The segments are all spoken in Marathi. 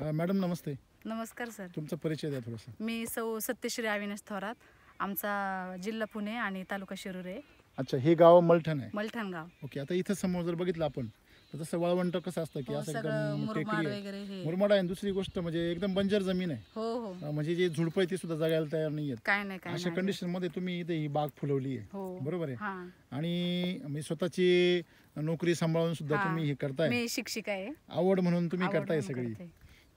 मॅडम नमस्ते नमस्कार सर तुमचा परिचय द्या थोडासा मी सौ सत्यश्री अविनाश थोरात आमचा जिल्हा पुणे आणि तालुका शिरूर आहे अच्छा हे गाव मलठण आहे मलठण गाव ओके आता इथं समोर जर बघितलं आपण तर तसं वाळवंट कसं असतं की हो, असं मुरमाड आहे दुसरी गोष्ट म्हणजे एकदम बंजर जमीन आहे हो हो म्हणजे जे आहे ती सुद्धा जगायला तयार नाही आहेत काय नाही अशा कंडिशन मध्ये तुम्ही इथे ही बाग फुलवली आहे हो. बरोबर आहे आणि मी स्वतःची नोकरी सांभाळून सुद्धा तुम्ही हे करताय शिक्षिका आहे आवड म्हणून तुम्ही करताय सगळी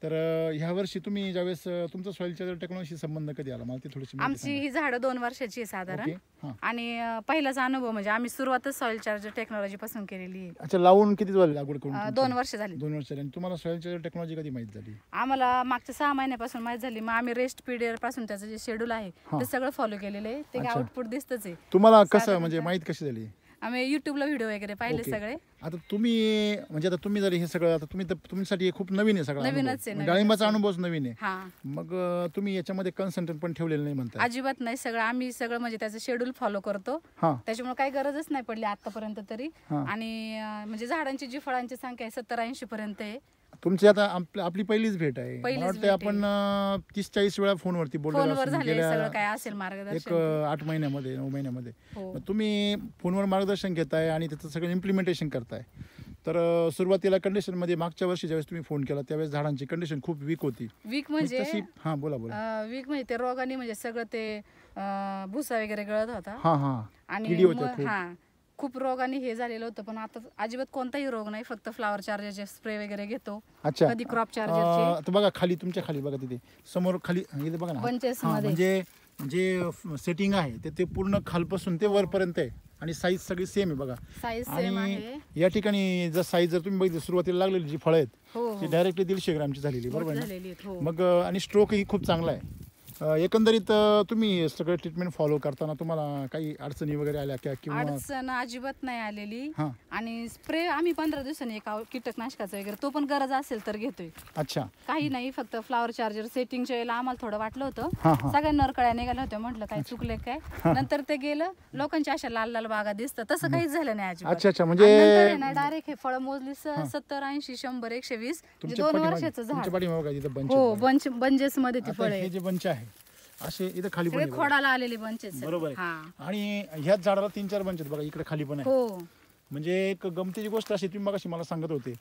तर ह्या वर्षी तुम्ही ज्यावेळेस तुमचा चॅनल टेक्नॉलॉजी संबंध कधी आला मला ती थोडीशी आमची ही झाड दोन वर्षाची आहे साधारण आणि पहिलाच अनुभव म्हणजे आम्ही सुरुवातच सॉइल चार्जर टेक्नॉलॉजी पासून केलेली आहे अच्छा लावून किती झाली लागवड करून दोन वर्ष झाली दोन वर्ष झाली आणि तुम्हाला सॉइल चार्जर टेक्नॉलॉजी कधी माहित झाली आम्हाला मागच्या सहा महिन्यापासून माहित झाली मग आम्ही रेस्ट पिरियड पासून त्याचं जे शेड्यूल आहे ते सगळं फॉलो केलेलं आहे ते आउटपुट दिसतच आहे तुम्हाला कसं म्हणजे माहित कशी झाली आम्ही युट्यूबला व्हिडिओ वगैरे पाहिले सगळे आता तुम्ही म्हणजे आता तुम्ही जर हे सगळं आता तुम्ही तुमच्यासाठी खूप नवीन आहे सगळं नवीनच आहे, डाळिंबाचा म्हणजे अनुभवच नवीन आहे मग तुम्ही याच्यामध्ये कन्सन्ट्रेट पण ठेवलेलं नाही म्हणता अजिबात नाही सगळं आम्ही सगळं म्हणजे त्याचं शेड्यूल फॉलो करतो त्याच्यामुळे काही गरजच नाही पडली आतापर्यंत तरी आणि म्हणजे झाडांची जी फळांची संख्या आहे सत्तर ऐंशी पर्यंत आहे तुमची आता आपली पहिलीच भेट आहे मला आपण तीस चाळीस वेळा फोनवरती बोललेलो फोनवर एक आठ महिन्यामध्ये नऊ महिन्यामध्ये हो. तुम्ही फोनवर मार्गदर्शन घेताय आणि त्याचं सगळं इम्प्लिमेंटेशन करताय तर सुरुवातीला कंडिशन मध्ये मागच्या वर्षी ज्यावेळेस तुम्ही फोन केला त्यावेळेस झाडांची कंडिशन खूप वीक होती वीक म्हणजे तशी बोला बोला वीक म्हणजे ते रोगाने म्हणजे सगळं ते भुसा वगैरे गळत होता हा हां आणि हा खूप आणि हे झालेलं होतं पण आता अजिबात कोणताही रोग नाही फक्त फ्लावर चे स्प्रे वगैरे घेतो अच्छा कधी क्रॉप चार्जर बघा खाली तुमच्या खाली बघा तिथे समोर खाली इथे बघा ना म्हणजे जे सेटिंग आहे ते ते पूर्ण खालपासून ते वरपर्यंत आहे आणि साईज सगळी सेम आहे बघा साईज सेम आहे या ठिकाणी जर साईज जर तुम्ही बघितलं सुरुवातीला लागलेली जी फळे आहेत हो, ती डायरेक्टली हो. दीडशे ग्रामची झालेली बरोबर हो. मग आणि स्ट्रोक ही खूप चांगला आहे एकंदरीत तुम्ही सगळं ट्रीटमेंट फॉलो करताना तुम्हाला काही अडचणी वगैरे आल्या किंवा अडचण अजिबात नाही आलेली आणि स्प्रे आम्ही पंधरा दिवसांनी एका कीटकनाशकाचा वगैरे तो पण गरज असेल तर घेतोय अच्छा काही नाही फक्त फ्लॉवर चार्जर सेटिंगच्या वेळेला आम्हाला थोडं वाटलं होतं सगळ्या नरकळ्या निघाल्या होत्या म्हटलं काय चुकले काय नंतर ते गेलं लोकांच्या अशा लाल लाल बागा दिसतं तसं काहीच झालं नाही अजिबात अच्छा, अच्छा, म्हणजे- डायरेक्ट हे फळ मोजली सत्तर ऐंशी शंभर एकशे वीस दोन वर्षाचं झालं हो बंच बंजेस मध्ये ती फळ जे बंच आहे असे इथे खाली पण खोडाला आलेले बंचेस बरोबर आणि ह्याच झाडाला तीन चार बंच आहेत बघा इकडे खाली पण आहे हो. म्हणजे एक गमतीची गोष्ट अशी तुम्ही मगाशी मला सांगत होते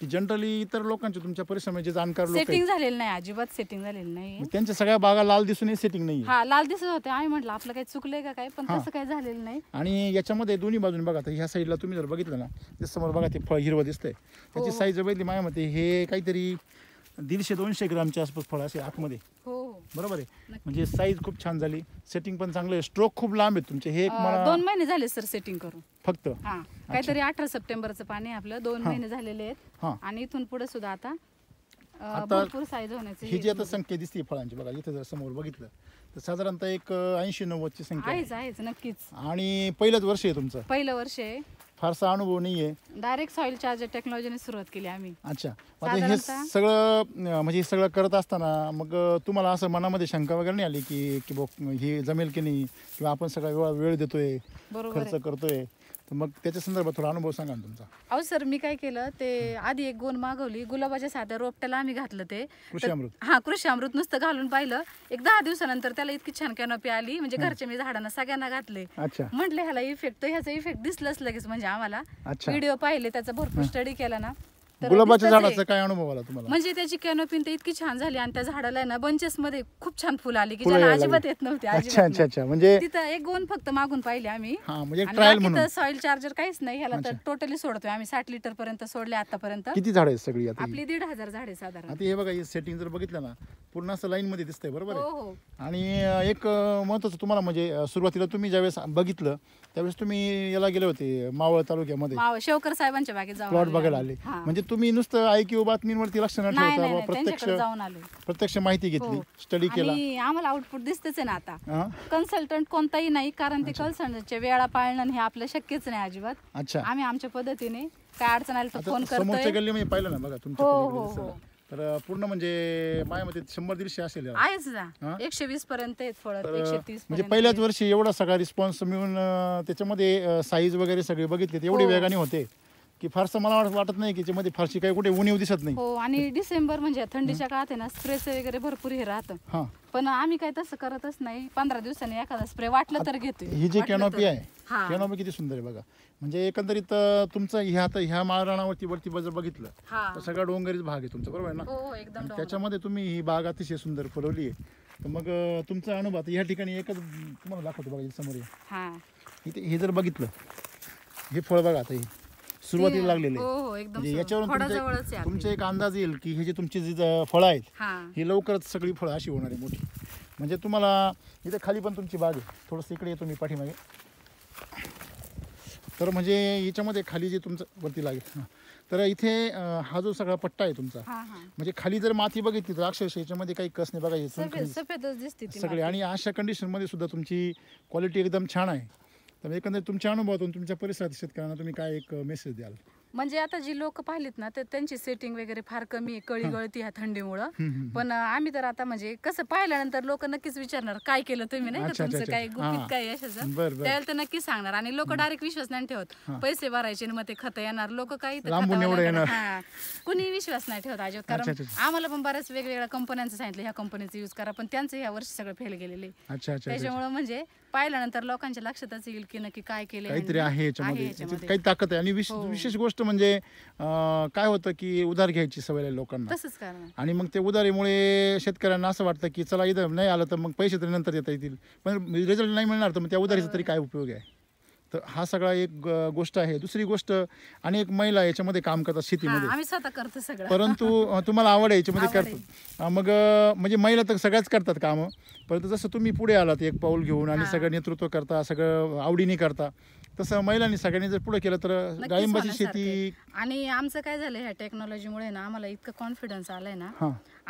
की जनरली इतर लोकांचे तुमच्या परिसरामध्ये जाणकार लोक सेटिंग नाही अजिबात सेटिंग झालेलं नाही त्यांच्या सगळ्या बागा लाल दिसून सेटिंग नाही हा लाल दिसत होते आम्ही म्हटलं आपलं काही चुकलंय का काय पण तसं काही झालेलं नाही आणि याच्यामध्ये दोन्ही बाजूने बघा तर ह्या साईडला तुम्ही जर बघितलं ना ते समोर बघा ते फळ हिरवं दिसतंय त्याची साईज हो. बघितली माझ्या मते हे काहीतरी दीडशे दोनशे ग्रामच्या आसपास फळ असे आतमध्ये हो बरोबर आहे म्हणजे साईज खूप छान झाली सेटिंग पण चांगलं स्ट्रोक खूप लांब आहे तुमचे हे दोन महिने झाले सर सेटिंग करून फक्त काहीतरी अठरा सप्टेंबरचं पाणी आपलं दोन महिने झालेले आहेत आणि इथून पुढे सुद्धा आता आता ही जी आता संख्या दिसते फळांची बघा इथे जर समोर बघितलं तर साधारणतः एक ऐंशी ची संख्या नक्कीच आणि पहिलंच वर्ष आहे तुमचं पहिलं वर्ष आहे फारसा अनुभव नाहीये डायरेक्ट सॉइल चार्जर टेक्नॉलॉजीने सुरुवात केली आम्ही अच्छा हे सगळं म्हणजे सगळं करत असताना मग तुम्हाला असं मनामध्ये शंका वगैरे नाही आली की की हे जमेल की नाही किंवा आपण सगळा वेळ देतोय खर्च करतोय तर मग त्याच्या संदर्भात थोडा अनुभव सांगा तुमचा अहो सर मी काय केलं ते आधी एक गोन मागवली गुलाबाच्या साध्या रोपट्याला आम्ही घातलं ते कृषी हा कृषी अमृत नुसतं घालून पाहिलं एक दहा दिवसानंतर त्याला इतकी छान कॅनोपी आली म्हणजे घरच्या मी झाडांना सगळ्यांना घातले अच्छा म्हटलं ह्याला इफेक्ट तर ह्याचा इफेक्ट दिसलंच लगेच म्हणजे आम्हाला व्हिडिओ पाहिले त्याचा भरपूर स्टडी केला ना गुलाबाच्या झाडाचा काय अनुभव आला तुम्हाला म्हणजे त्याची कॅनोपिन तर इतकी छान झाली आणि त्या झाडाला ना बंचेस मध्ये खूप छान फुलं आली की ज्यांना अजिबात येत नव्हती अच्छा अच्छा अच्छा म्हणजे तिथं एक गोन फक्त मागून पाहिले आम्ही म्हणजे ट्रायल म्हणून. सॉइल चार्जर काहीच नाही ह्याला तर टोटली सोडतोय आम्ही साठ लिटर पर्यंत सोडले आतापर्यंत किती झाडे सगळी आपली दीड हजार झाडे साधारण हे बघा सेटिंग जर बघितलं ना पूर्ण असं लाईन मध्ये दिसतंय बरोबर आहे हो, हो. आणि एक महत्वाचं तुम्हाला म्हणजे सुरुवातीला तुम्ही ज्यावेळेस बघितलं त्यावेळेस तुम्ही याला गेले होते मावळ तालुक्यामध्ये शेवकर साहेबांच्या बागेत प्लॉट बघायला आले म्हणजे तुम्ही नुसतं आय किंवा बातमींवरती लक्ष न ठेवता प्रत्यक्ष जाऊन आले प्रत्यक्ष माहिती घेतली स्टडी हो. केला आम्हाला आउटपुट दिसतेच ना आता कन्सल्टंट कोणताही नाही कारण ते कन्सल्टंटचे वेळा पाळणं हे आपलं शक्यच नाही अजिबात अच्छा आम्ही आमच्या पद्धतीने काय अडचण आली तर फोन करतो गल्ली पाहिलं ना बघा तुमच्या तर पूर्ण म्हणजे माझ्या शंभर दीडशे असेल एकशे वीस पर्यंत म्हणजे पहिल्याच वर्षी एवढा सगळा रिस्पॉन्स मिळून त्याच्यामध्ये साईज वगैरे सगळे बघितले एवढे हो. वेगाने होते की फारसं मला वाटत नाही की त्याच्यामध्ये फारशी काही कुठे उणीव दिसत नाही हो आणि डिसेंबर म्हणजे थंडीच्या काळात आहे ना स्प्रे वगैरे भरपूर हे राहत पण आम्ही काय तसं करतच नाही पंधरा दिवसांनी एखादा स्प्रे वाटलं तर घेतो ही जी कॅनोपी कॅनॉपी आहे कॅनॉपी किती सुंदर आहे बघा म्हणजे एकंदरीत तुमचं ह्या आता ह्या महाराणावरती वरती जर बघितलं तर सगळा डोंगरीच भाग आहे तुमचा बरोबर ना हो, हो, एकदम त्याच्यामध्ये तुम्ही ही बाग अतिशय सुंदर फुलवली आहे तर मग तुमचा अनुभव या ठिकाणी एकच तुम्हाला दाखवतो बघा समोर हे. इथे हे जर बघितलं हे फळ बघा आता हे सुरुवातीला लागलेले हो, हो, म्हणजे याच्यावरून तुमचे- एक अंदाज येईल की हे जे तुमची जी फळं आहेत ही लवकरच सगळी फळं अशी होणार आहे मोठी म्हणजे तुम्हाला इथे खाली पण तुमची बाग आहे थोडंसं इकडे येतो मी पाठीमागे तर म्हणजे याच्यामध्ये खाली जे तुमचं वरती लागेल तर इथे हा जो सगळा पट्टा आहे तुमचा म्हणजे खाली जर माती बघितली तर अक्षरशः याच्यामध्ये काही कस नाही बघायचं सगळे आणि अशा कंडिशनमध्ये सुद्धा तुमची क्वालिटी एकदम छान आहे तर एकंदरीत तुमच्या अनुभवातून तुमच्या परिसरात शेतकऱ्यांना तुम्ही काय एक मेसेज द्याल म्हणजे आता जी लोक पाहिलीत ना तर त्यांची सेटिंग वगैरे फार कमी आहे कळी गळती ह्या थंडीमुळं पण आम्ही तर आता म्हणजे कसं पाहिल्यानंतर लोक नक्कीच विचारणार काय केलं तुम्ही नाही का तुमचं काय गुपित काय त्याला तर नक्की सांगणार आणि लोक डायरेक्ट विश्वास नाही ठेवत पैसे भरायचे मग ते खत येणार लोक काही कुणी विश्वास नाही ठेवत अजिबात कारण आम्हाला पण बऱ्याच वेगवेगळ्या कंपन्यांचं सांगितलं ह्या कंपनीचं युज करा पण त्यांचं ह्या वर्षी सगळं फेल गेलेले त्याच्यामुळे म्हणजे पाहिल्यानंतर लोकांच्या लक्षातच येईल की नक्की काय केलं काहीतरी आहे काही ताकद आहे आणि हो. विशेष गोष्ट म्हणजे काय होतं की उधार घ्यायची सवय आहे लोकांना आणि मग ते उधारीमुळे शेतकऱ्यांना असं वाटतं की चला इथं नाही आलं तर मग पैसे तरी नंतर देता येतील पण रिझल्ट नाही मिळणार तर मग त्या उधारीचा तरी काय उपयोग आहे तर हा सगळा एक गोष्ट आहे दुसरी गोष्ट आणि एक महिला याच्यामध्ये काम करतात शेतीमध्ये परंतु तुम्हाला आवड आहे याच्यामध्ये करतो मग म्हणजे महिला तर सगळ्याच करतात काम परंतु जसं तुम्ही पुढे आलात एक पाऊल घेऊन आणि सगळं नेतृत्व करता सगळं आवडीने करता तसं महिलांनी सगळ्यांनी जर पुढे केलं तर नक्कीच शेती आणि आमचं काय झालं ह्या टेक्नॉलॉजीमुळे ना आम्हाला इतकं कॉन्फिडन्स आलाय ना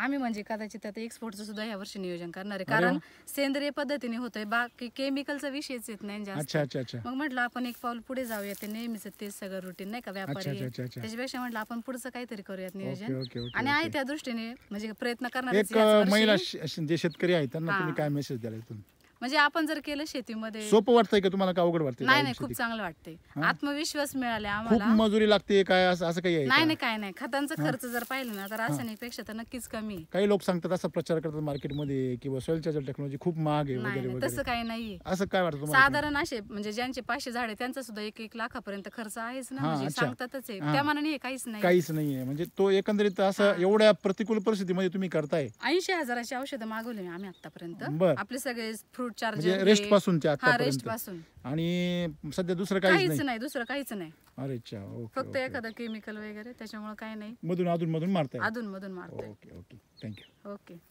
आम्ही म्हणजे कदाचित आता एक्सपोर्टचं सुद्धा या वर्षी नियोजन करणार आहे कारण सेंद्रिय पद्धतीने होतंय बाकी केमिकलचा विषयच येत नाही जास्त मग म्हटलं आपण एक पाऊल पुढे जाऊया ते नेहमीच तेच सगळं रुटीन नाही का व्यापारी त्याच्यापेक्षा म्हटलं आपण पुढचं काहीतरी करूयात नियोजन आणि आहे त्या दृष्टीने म्हणजे प्रयत्न करणार महिला शेतकरी आहेत त्यांना काय मेसेज द्यायला म्हणजे आपण जर केलं शेतीमध्ये सोपं वाटतंय का तुम्हाला काय अवघड वाटतं नाही नाही खूप चांगलं वाटतंय आत्मविश्वास मिळाला आम्हाला मजुरी लागते काय असं असं काही नाही नाही काय नाही खतांचा खर्च जर पाहिलं ना तर रासायनिक पेक्षा तर नक्कीच कमी काही लोक सांगतात असं प्रचार करतात मार्केटमध्ये किंवा सोयलच्या टेक्नॉलॉजी खूप महाग आहे तसं काही नाही असं काय वाटतं साधारण असे म्हणजे ज्यांचे पाचशे झाडे त्यांचा सुद्धा एक एक लाखापर्यंत खर्च आहेच ना म्हणजे सांगतातच आहे त्या मनाने काहीच नाही काहीच नाहीये म्हणजे तो एकंदरीत असं एवढ्या प्रतिकूल परिस्थितीमध्ये तुम्ही करताय ऐंशी हजाराची औषधं मागवली आम्ही आतापर्यंत आपले सगळे फ्रूट चार्जर रेस्ट पासून आणि सध्या दुसरं काहीच नाही दुसरं काहीच नाही अरे फक्त एखादं केमिकल वगैरे त्याच्यामुळे काही नाही मधून अधून मधून मारताय अधून मधून मारताय ओके ओके थँक्यू ओके